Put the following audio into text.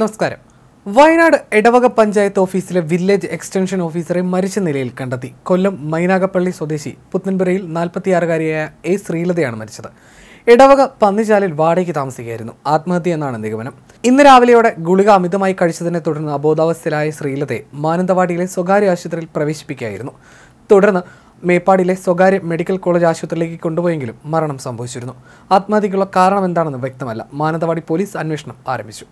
നമസ്കാരം വയനാട് എടവക പഞ്ചായത്ത് ഓഫീസിലെ village extension ഓഫീസറെ മരിച്ച നിലയിൽ കണ്ടെത്തി കൊല്ലം മൈനാഗപ്പള്ളി സ്വദേശി പുത്തൻപുരയിൽ നാൽപ്പത്തിയാറുകാരിയായ എ ശ്രീലതയാണ് മരിച്ചത് ഇടവക പന്നിചാലിൽ വാടകയ്ക്ക് താമസിക്കുകയായിരുന്നു ആത്മഹത്യ എന്നാണ് നിഗമനം ഇന്ന് രാവിലെയോടെ ഗുളിക അമിതമായി കഴിച്ചതിനെ തുടർന്ന് അബോധാവസ്ഥയിലായ ശ്രീലതയെ മാനന്തവാടിയിലെ സ്വകാര്യ ആശുപത്രിയിൽ പ്രവേശിപ്പിക്കുകയായിരുന്നു തുടർന്ന് മേപ്പാടിയിലെ സ്വകാര്യ മെഡിക്കൽ കോളേജ് ആശുപത്രിയിലേക്ക് കൊണ്ടുപോയെങ്കിലും മരണം സംഭവിച്ചിരുന്നു ആത്മഹത്യക്കുള്ള കാരണം എന്താണെന്ന് വ്യക്തമല്ല മാനന്തവാടി പോലീസ് അന്വേഷണം ആരംഭിച്ചു